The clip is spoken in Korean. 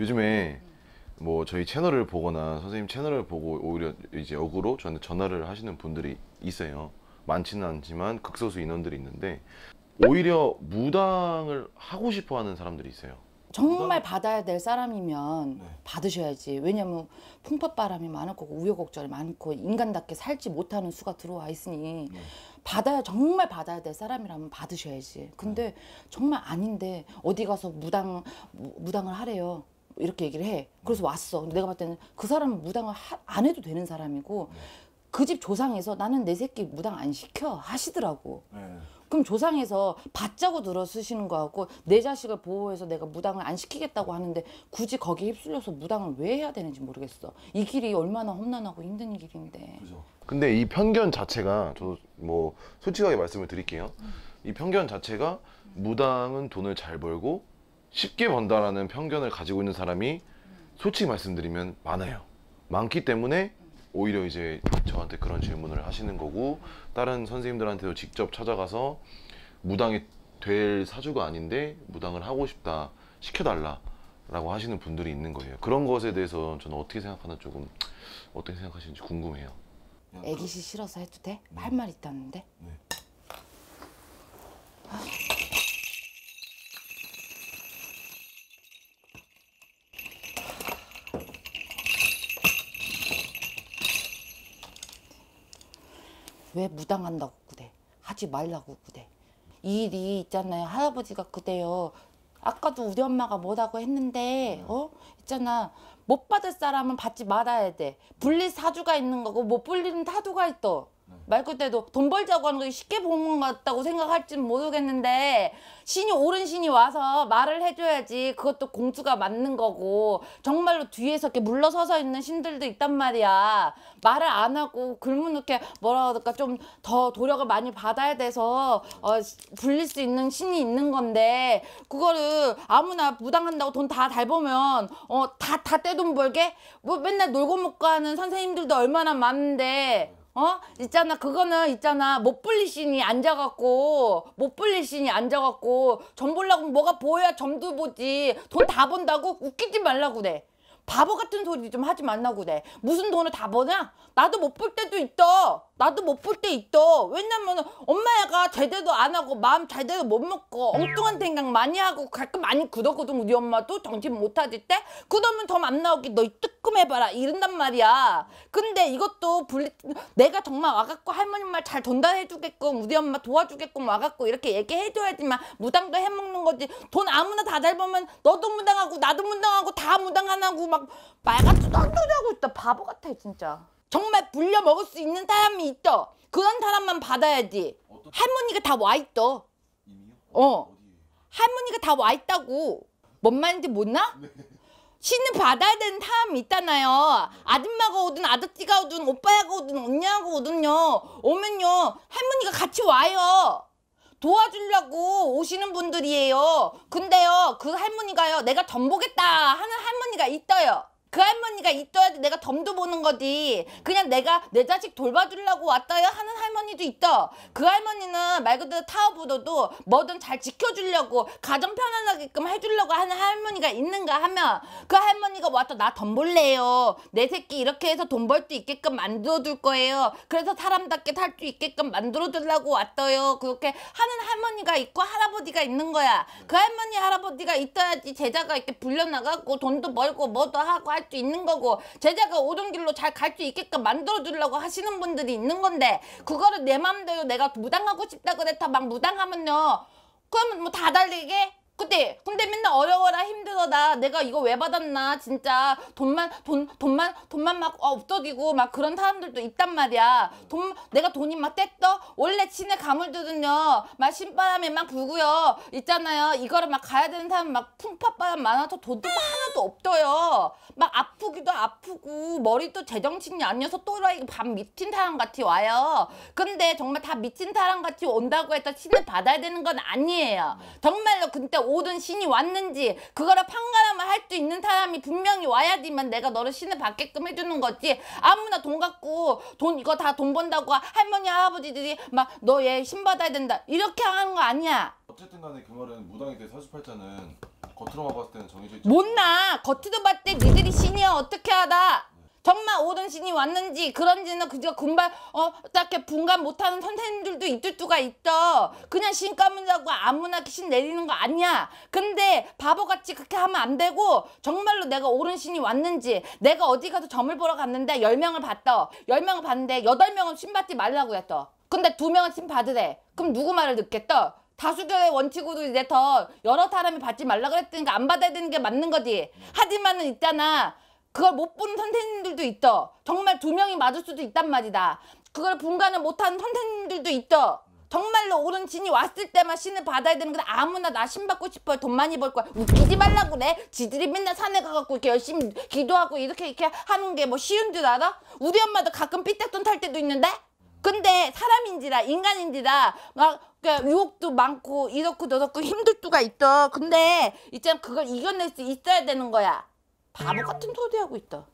요즘에 뭐 저희 채널을 보거나 선생님 채널을 보고 오히려 이제 역으로 저한테 전화를 하시는 분들이 있어요. 많지는 않지만 극소수 인원들이 있는데 오히려 무당을 하고 싶어 하는 사람들이 있어요. 정말 받아야 될 사람이면 네. 받으셔야지. 왜냐면 풍파바람이 많을 거고 우여곡절이 많고 인간답게 살지 못하는 수가 들어와 있으니 네. 받아야 정말 받아야 될 사람이라면 받으셔야지. 근데 네. 정말 아닌데 어디 가서 무당 무당을 하래요. 이렇게 얘기를 해. 그래서 왔어. 근데 내가 봤을 때는 그 사람은 무당을 하, 안 해도 되는 사람이고 네. 그집 조상에서 나는 내 새끼 무당 안 시켜 하시더라고. 네. 그럼 조상에서 받자고 들어 쓰시는 거하고 내 자식을 보호해서 내가 무당을 안 시키겠다고 하는데 굳이 거기에 휩쓸려서 무당을 왜 해야 되는지 모르겠어. 이 길이 얼마나 험난하고 힘든 길인데. 그죠. 근데 이 편견 자체가 저도 뭐 솔직하게 말씀을 드릴게요. 이 편견 자체가 무당은 돈을 잘 벌고 쉽게 번다라는 편견을 가지고 있는 사람이 솔직히 말씀드리면 많아요. 많기 때문에 오히려 이제 저한테 그런 질문을 하시는 거고 다른 선생님들한테도 직접 찾아가서 무당이 될 사주가 아닌데 무당을 하고 싶다 시켜달라 라고 하시는 분들이 있는 거예요 그런 것에 대해서 저는 어떻게 생각하나 조금 어떻게 생각하시는지 궁금해요 애기시 싫어서 해도 돼? 할 말 있다는데? 네. 왜 무당한다고 그래? 하지 말라고 그래? 이 일이 있잖아요. 할아버지가 그래요. 아까도 우리 엄마가 뭐라고 했는데 어 있잖아 못 받을 사람은 받지 말아야 돼. 불릴 사주가 있는 거고 못 불리는 타두가 있어. 말그 때도 돈 벌자고 하는 거 쉽게 보는 것 같다고 생각할진 모르겠는데 신이 옳은 신이 와서 말을 해줘야지 그것도 공주가 맞는 거고 정말로 뒤에서 이렇게 물러서서 있는 신들도 있단 말이야 말을 안 하고 글문 이렇게 뭐라 그럴까 좀 더 도력을 많이 받아야 돼서 어, 불릴 수 있는 신이 있는 건데 그거를 아무나 부당한다고 돈 다 달보면 어다다 떼돈 벌게 뭐 맨날 놀고 먹고 하는 선생님들도 얼마나 많은데 어? 있잖아 그거는 있잖아 못 불리시니 앉아갖고 못 불리시니 앉아갖고 점 보려고 뭐가 보여야 점도 보지 돈 다 번다고 웃기지 말라고 그래 바보 같은 소리 좀 하지 말라고 그래. 무슨 돈을 다 버냐? 나도 못 볼 때도 있어. 나도 못 볼 때 있어. 왜냐면 엄마가 제대로 안 하고 마음 제대로 못 먹고 엉뚱한 생각 많이 하고 가끔 많이 굳러거든 우리 엄마도 정신 못 차릴 때. 그러면 더안나오게너희 뜨끔해봐라 이런단 말이야. 근데 이것도 불리 내가 정말 와갖고 할머니 말잘 전달해주게끔 우리 엄마 도와주게끔 와갖고 이렇게 얘기해줘야지만 무당도 해먹는 거지. 돈 아무나 다잘 보면 너도 무당하고 나도 무당하고 다 무당하고 안막 막 말같지도 않다고 있다. 바보 같아 진짜. 정말 불려 먹을 수 있는 사람이 있어. 그런 사람만 받아야지. 할머니가 다 와 있어. 어. 할머니가 다 와 있다고. 뭔 말인지 못 나? 네. 신을 받아야 되는 사람이 있잖아요. 네. 아줌마가 오든 아저씨가 오든 오빠가 오든 언니하고 오든요. 오면요 할머니가 같이 와요. 도와주려고 오시는 분들이에요. 근데요 그 할머니가요 내가 전 보겠다 하는 할머니 있어요. 그 할머니가 있어야 지 내가 덤도 보는 거지 그냥 내가 내 자식 돌봐주려고 왔다요 하는 할머니도 있어 그 할머니는 말 그대로 타워보다도 뭐든 잘 지켜주려고 가정 편안하게끔 해주려고 하는 할머니가 있는가 하면 그 할머니가 와서 나덤 볼래요 내 새끼 이렇게 해서 돈 벌 수 있게끔 만들어둘 거예요 그래서 사람답게 살 수 있게끔 만들어주려고 왔어요 그렇게 하는 할머니가 있고 할아버지가 있는 거야 그 할머니 할아버지가 있어야지 제자가 이렇게 불려나가고 돈도 벌고 뭐도 하고 갈수 있는 거고 제자가 오른 길로 잘 갈 수 있게끔 만들어주려고 하시는 분들이 있는 건데 그거를 내 맘대로 내가 무당하고 싶다 그랬다 막 무당하면요 그러면 뭐 다 달리게 근데 근데 맨날 어려워라 힘들어 나 내가 이거 왜 받았나 진짜 돈만 돈 돈만 돈만 막 어, 없어지고 막 그런 사람들도 있단 말이야 돈 내가 돈이 막 뗐어 원래 친해 가물들은요 막 신바람에 막 불고요 있잖아요 이거를 막 가야 되는 사람 막 풍파바람 많아서 돈도 하나도 없어요 막 아프기도 아프고 머리도 제정신이 아니어서 또라이 밤 미친 사람 같이 와요 근데 정말 다 미친 사람 같이 온다고 해서 친해 받아야 되는 건 아니에요 정말로 근데 오든 신이 왔는지 그거를 판가름을 할 수 있는 사람이 분명히 와야지만 내가 너를 신을 받게끔 해주는 거지 아무나 돈 갖고 돈 이거 다 돈 번다고 할머니 할아버지들이 막 너 얘 신 받아야 된다 이렇게 하는 거 아니야 어쨌든 간에 그 말은 무당이 때 48자는 겉으로만 봤을 때는 정해져 있지 못나 겉으로 봤을 때 니들이 신이야 어떻게 하다 정말 옳은 신이 왔는지 그런지는 그저 금발 어 딱히 분간 못하는 선생님들도 있뚜뚜가 있어 그냥 신 까문다고 아무나 신 내리는 거 아니야 근데 바보같이 그렇게 하면 안 되고 정말로 내가 옳은 신이 왔는지 내가 어디 가서 점을 보러 갔는데 열명을 봤다 열명을 봤는데 여덟 명은신 받지 말라고 했어 근데 두명은신 받으래 그럼 누구 말을 듣겠어 다수결의 원칙으로 이제 더 여러 사람이 받지 말라 그랬으니까 안 받아야 되는 게 맞는 거지 하지만은 있잖아 그걸 못 보는 선생님들도 있어. 정말 두 명이 맞을 수도 있단 말이다. 그걸 분간을 못 한 선생님들도 있어. 정말로 옳은 진이 왔을 때만 신을 받아야 되는 건 아무나 나 신 받고 싶어요. 돈 많이 벌 거야. 웃기지 말라고 그래. 지들이 맨날 산에 가갖고 이렇게 열심히 기도하고 이렇게 이렇게 하는 게 뭐 쉬운 줄 알아? 우리 엄마도 가끔 삐딱돈 탈 때도 있는데? 근데 사람인지라 인간인지라 막그니까 유혹도 많고 이렇고 저렇고 힘들 수가 있어. 근데 있잖아 그걸 이겨낼 수 있어야 되는 거야. 바보 같은 소리 하고 있다.